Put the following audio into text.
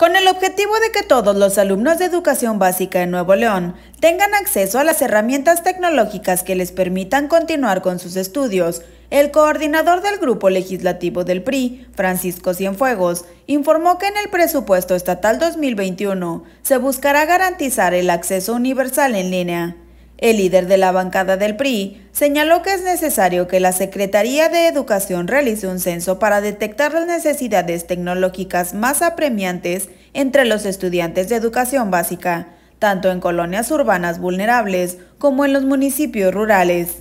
Con el objetivo de que todos los alumnos de educación básica en Nuevo León tengan acceso a las herramientas tecnológicas que les permitan continuar con sus estudios, el coordinador del Grupo Legislativo del PRI, Francisco Cienfuegos, informó que en el presupuesto estatal 2021 se buscará garantizar el acceso universal en línea. El líder de la bancada del PRI señaló que es necesario que la Secretaría de Educación realice un censo para detectar las necesidades tecnológicas más apremiantes entre los estudiantes de educación básica, tanto en colonias urbanas vulnerables como en los municipios rurales.